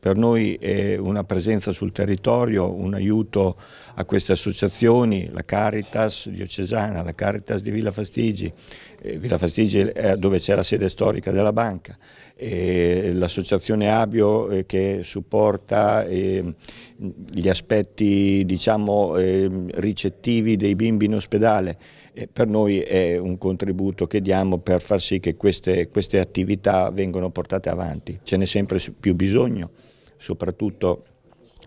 Per noi è una presenza sul territorio, un aiuto a queste associazioni, la Caritas diocesana, la Caritas di Villa Fastigi, eh, Villa Fastigi è dove c'è la sede storica della banca, eh, l'associazione Abio eh, che supporta ehm, gli aspetti diciamo, ehm, ricettivi dei bimbi in ospedale. Eh, per noi è un contributo che diamo per far sì che queste, queste attività vengano portate avanti, ce n'è sempre più bisogno soprattutto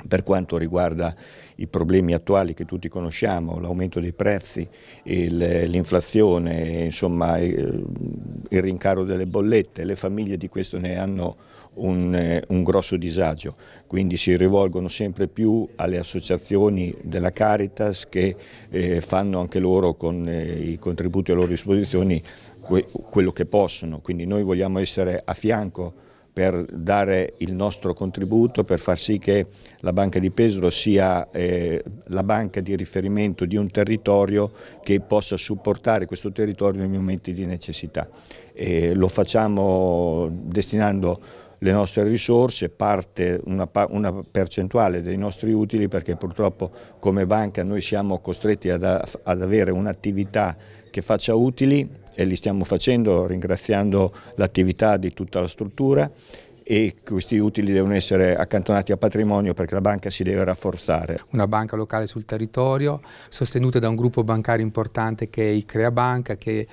per quanto riguarda i problemi attuali che tutti conosciamo, l'aumento dei prezzi, l'inflazione, insomma eh, il, rincaro delle bollette, le famiglie di questo ne hanno un, un, grosso disagio, quindi si rivolgono sempre più alle associazioni della Caritas che eh, fanno anche loro con eh, i contributi a loro disposizione que quello che possono, quindi noi vogliamo essere a fianco per dare il nostro contributo per far sì che la banca di Pesaro sia eh, la banca di riferimento di un territorio che possa supportare questo territorio nei momenti di necessità. E lo facciamo destinando le nostre risorse, parte, una, una, percentuale dei nostri utili perché purtroppo come banca noi siamo costretti ad, ad avere un'attività che faccia utili e li stiamo facendo ringraziando l'attività di tutta la struttura e questi utili devono essere accantonati a patrimonio perché la banca si deve rafforzare. Una banca locale sul territorio, sostenuta da un gruppo bancario importante che è Icrea Banca, che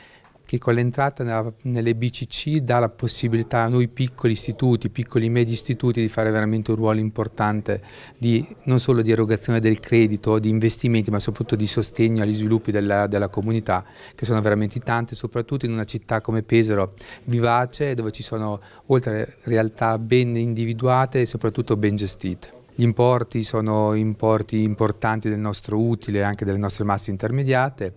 che con l'entrata nelle BCC dà la possibilità a noi piccoli istituti, piccoli e medi istituti di fare veramente un ruolo importante di, non solo di erogazione del credito, di investimenti, ma soprattutto di sostegno agli sviluppi della, della comunità, che sono veramente tante, soprattutto in una città come Pesaro, vivace, dove ci sono oltre realtà ben individuate e soprattutto ben gestite. Gli importi sono importi importanti del nostro utile e anche delle nostre masse intermediate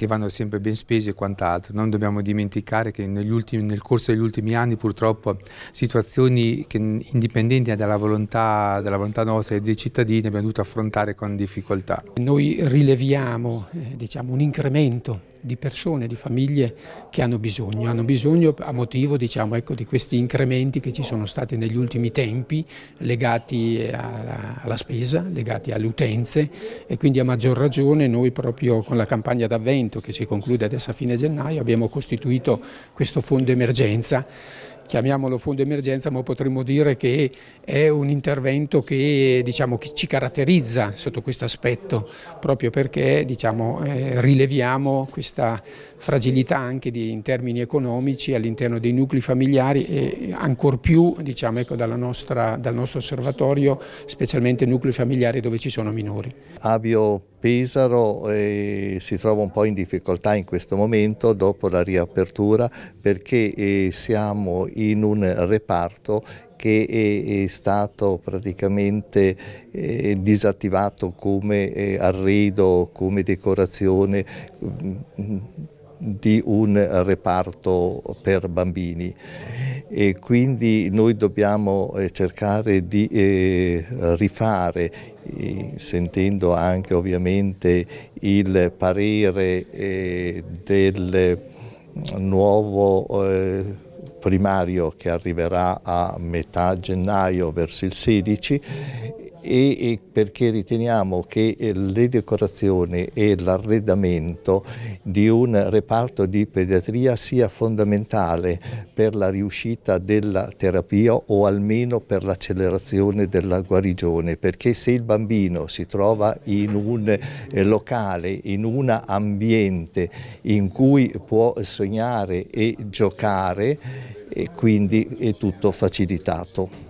che vanno sempre ben spesi e quant'altro. Non dobbiamo dimenticare che ultimi, nel corso degli ultimi anni purtroppo situazioni che, indipendenti dalla volontà, dalla volontà nostra e dei cittadini abbiamo dovuto affrontare con difficoltà. Noi rileviamo eh, diciamo, un incremento di persone, di famiglie che hanno bisogno, hanno bisogno a motivo diciamo, ecco, di questi incrementi che ci sono stati negli ultimi tempi legati eh, alla, alla spesa, legati alle utenze e quindi a maggior ragione noi proprio con la campagna d'avvento che si conclude adesso a fine gennaio abbiamo costituito questo fondo emergenza chiamiamolo fondo emergenza, ma potremmo dire che è un intervento che, diciamo, che ci caratterizza sotto questo aspetto, proprio perché diciamo, eh, rileviamo questa questa fragilità anche di, in termini economici all'interno dei nuclei familiari e ancor più diciamo, ecco, nostra, dal nostro osservatorio, specialmente nuclei familiari dove ci sono minori. Abio Pesaro eh, si trova un po' in difficoltà in questo momento dopo la riapertura perché eh, siamo in un reparto che è, stato praticamente eh, disattivato come eh, arredo, come decorazione di un reparto per bambini e quindi noi dobbiamo eh, cercare di rifare sentendo anche ovviamente il parere del nuovo primario che arriverà a metà gennaio verso il 16 e perché riteniamo che eh, le decorazioni e l'arredamento di un reparto di pediatria sia fondamentale per la riuscita della terapia o almeno per l'accelerazione della guarigione, perché se il bambino si trova in un eh, locale, in un ambiente in cui può sognare e giocare, e eh, quindi è tutto facilitato.